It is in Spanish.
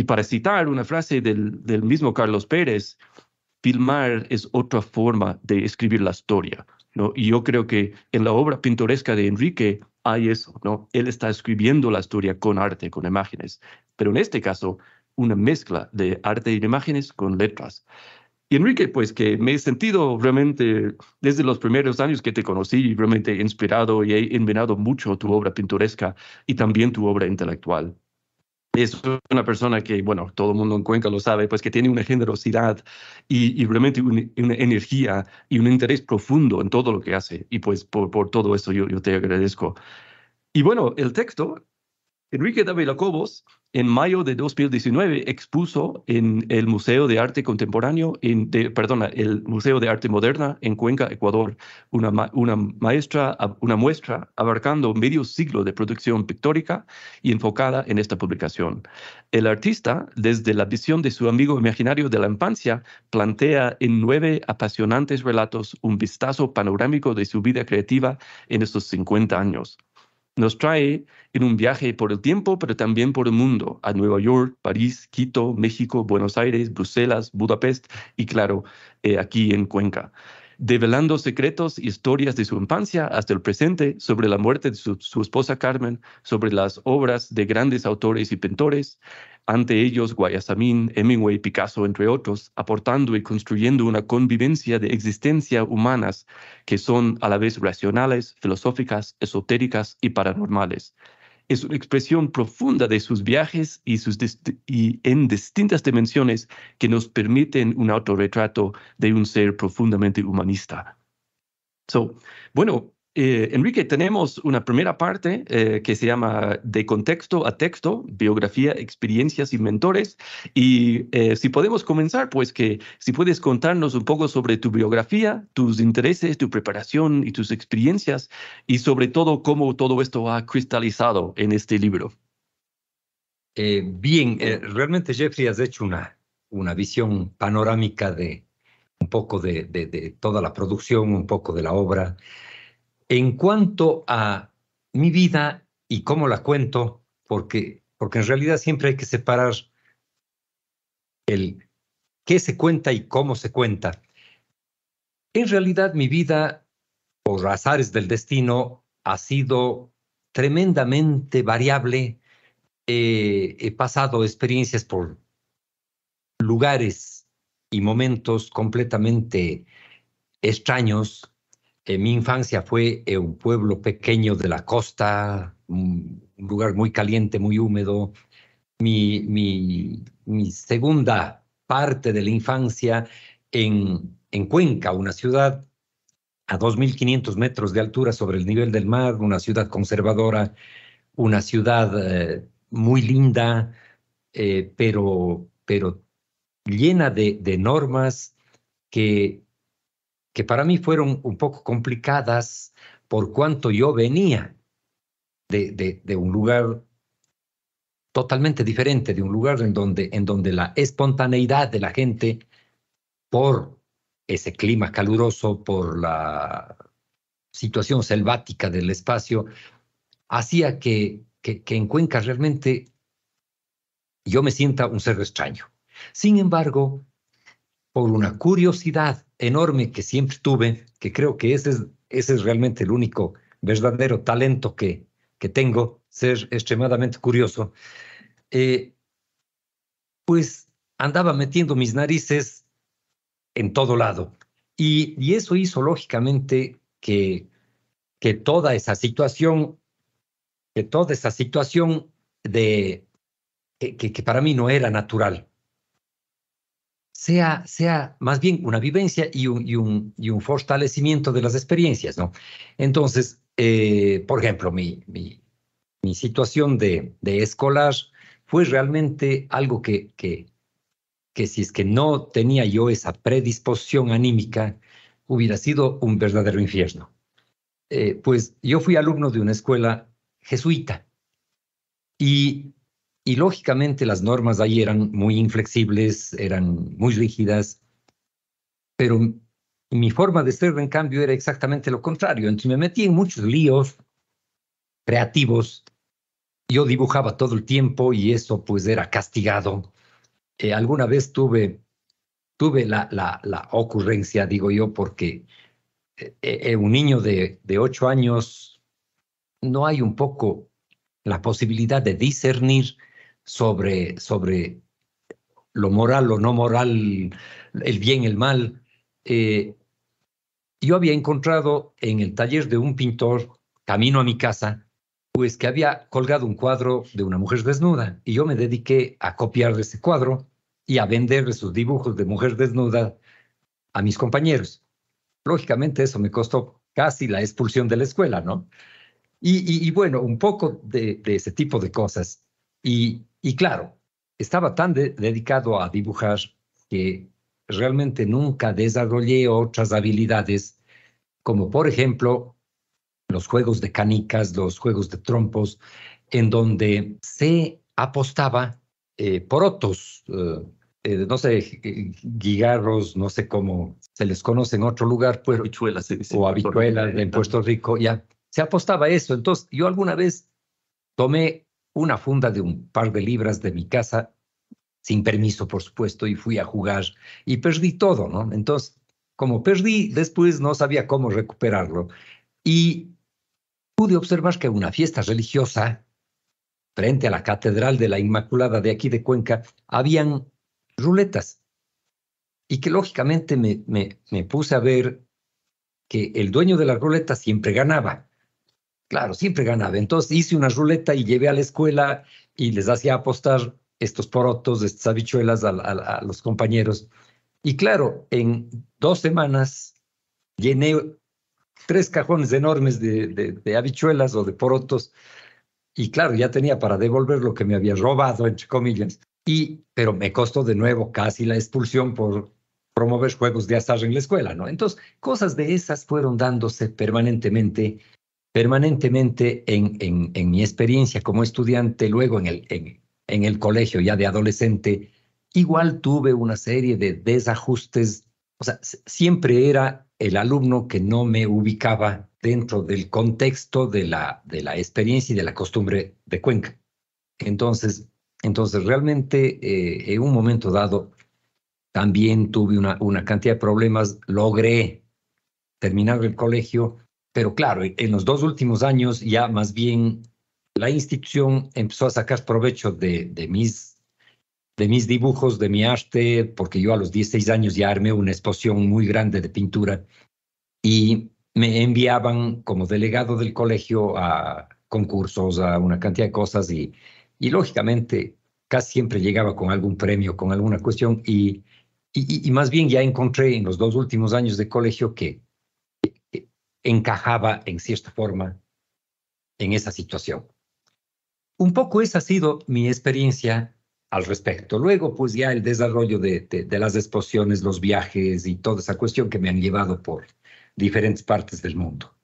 Y para citar una frase del, mismo Carlos Pérez, filmar es otra forma de escribir la historia. ¿no? Y yo creo que en la obra pintoresca de Enrique hay eso, ¿no? Él está escribiendo la historia con arte, con imágenes, pero en este caso, una mezcla de arte y imágenes con letras. Y Enrique, pues que me he sentido realmente desde los primeros años que te conocí, realmente inspirado y he envenenado mucho tu obra pintoresca y también tu obra intelectual es una persona que, bueno, todo el mundo en Cuenca lo sabe, pues que tiene una generosidad y, y realmente una, energía y un interés profundo en todo lo que hace. Y pues por, todo eso yo te agradezco. Y bueno, el texto Enrique David Lacobos, en mayo de 2019, expuso en el Museo de Arte Contemporáneo, en, el de Moderna en Cuenca, Ecuador, una, maestra, una muestra abarcando medio siglo de producción pictórica y enfocada en esta publicación. El artista, desde la visión de su amigo imaginario de la infancia, plantea en nueve apasionantes relatos un vistazo panorámico de su vida creativa en estos 50 años nos trae en un viaje por el tiempo, pero también por el mundo, a Nueva York, París, Quito, México, Buenos Aires, Bruselas, Budapest y claro, eh, aquí en Cuenca develando secretos y historias de su infancia hasta el presente sobre la muerte de su, esposa Carmen, sobre las obras de grandes autores y pintores, ante ellos Guayasamín, Hemingway, Picasso, entre otros, aportando y construyendo una convivencia de existencias humanas que son a la vez racionales, filosóficas, esotéricas y paranormales, es una expresión profunda de sus viajes y, sus y en distintas dimensiones que nos permiten un autorretrato de un ser profundamente humanista. So, bueno, eh, Enrique, tenemos una primera parte eh, que se llama De contexto a texto, biografía, experiencias y mentores. Y eh, si podemos comenzar, pues que si puedes contarnos un poco sobre tu biografía, tus intereses, tu preparación y tus experiencias, y sobre todo cómo todo esto ha cristalizado en este libro. bien, realmente Jeffrey has hecho una, una visión panorámica de un poco de, de toda la producción, un poco de la obra. En cuanto a mi vida y cómo la cuento, porque, porque en realidad siempre hay que separar el qué se cuenta y cómo se cuenta. En realidad mi vida, por azares del destino, ha sido tremendamente variable. he pasado experiencias por lugares y momentos completamente extraños, eh, mi infancia fue en eh, un pueblo pequeño de la costa, un lugar muy caliente, muy húmedo. Mi, segunda parte de la infancia en, en Cuenca, una ciudad a 2.500 metros de altura sobre el nivel del mar, una ciudad conservadora, una ciudad eh, muy linda, pero, pero llena de normas que, que para mí fueron un poco complicadas por cuanto yo venía de, un lugar totalmente diferente, de un lugar en donde, en donde la espontaneidad de la gente por ese clima caluroso, por la situación selvática del espacio, hacía que, que, que, en Cuenca realmente yo me sienta un ser extraño. Sin embargo, por una curiosidad enorme que siempre tuve, que creo que ese es, ese es realmente el único verdadero talento que, que tengo, ser extremadamente curioso, eh, pues andaba metiendo mis narices en todo lado. Y, eso hizo lógicamente que, que toda esa situación, que toda esa situación de, que para mí no era natural, sea, sea más bien una vivencia y un, y un, fortalecimiento de las experiencias, ¿no? Entonces, eh, por ejemplo, mi, mi, situación de, escolar fue realmente algo que, que, que si es que no tenía yo esa predisposición anímica, hubiera sido un verdadero infierno. Eh, pues yo fui alumno de una escuela jesuita y y lógicamente las normas ahí eran muy inflexibles, eran muy rígidas, pero mi forma de ser, en cambio, era exactamente lo contrario. Entonces me metí en muchos líos creativos. Yo dibujaba todo el tiempo y eso pues era castigado. Eh, alguna vez tuve, tuve la, la, ocurrencia, digo yo, porque eh, eh, un niño de, de ocho años no hay un poco la posibilidad de discernir sobre, sobre lo moral, lo no moral, el bien, el mal. Eh, yo había encontrado en el taller de un pintor, camino a mi casa, pues que había colgado un cuadro de una mujer desnuda y yo me dediqué a copiar de ese cuadro y a vender sus dibujos de mujer desnuda a mis compañeros. Lógicamente eso me costó casi la expulsión de la escuela, ¿no? Y, bueno, un poco de, de, ese tipo de cosas. Y y claro, estaba tan dedicado a dibujar que realmente nunca desarrollé otras habilidades, como por ejemplo los juegos de canicas, los juegos de trompos, en donde se apostaba eh, por otros, eh, eh, no sé, guigarros, no sé cómo se les conoce en otro lugar, pues, o habichuelas en Puerto Rico, ya. Se apostaba eso. Entonces, yo alguna vez tomé una funda de un par de libras de mi casa, sin permiso, por supuesto, y fui a jugar y perdí todo, ¿no? Entonces, como perdí, después no sabía cómo recuperarlo. Y pude observar que una fiesta religiosa, frente a la Catedral de la Inmaculada de aquí de Cuenca, habían ruletas. Y que lógicamente me, me, me puse a ver que el dueño de la ruleta siempre ganaba. Claro, siempre ganaba. Entonces hice una ruleta y llevé a la escuela y les hacía apostar estos porotos, estas habichuelas a, los compañeros. Y claro, en dos semanas llené tres cajones enormes de, habichuelas o de porotos. Y claro, ya tenía para devolver lo que me había robado, entre comillas. Y, pero me costó de nuevo casi la expulsión por promover juegos de azar en la escuela, ¿no? Entonces, cosas de esas fueron dándose permanentemente permanentemente en, en, mi experiencia como estudiante, luego en el, en, el colegio ya de adolescente, igual tuve una serie de desajustes. O sea, siempre era el alumno que no me ubicaba dentro del contexto de la, de la experiencia y de la costumbre de Cuenca. Entonces, entonces realmente eh, en un momento dado también tuve una, una cantidad de problemas, logré terminar el colegio, pero claro, e-, en los dos últimos años ya más bien la institución empezó a sacar provecho de, mis, de mis dibujos, de mi arte, porque yo a los 16 años ya armé una exposición muy grande de pintura y me enviaban como delegado del colegio a concursos, a una cantidad de cosas y, lógicamente casi siempre llegaba con algún premio, con alguna cuestión y, y más bien ya encontré en los dos últimos años de colegio que encajaba en cierta forma en esa situación. Un poco esa ha sido mi experiencia al respecto. Luego, pues ya el desarrollo de, las exposiciones, los viajes y toda esa cuestión que me han llevado por diferentes partes del mundo.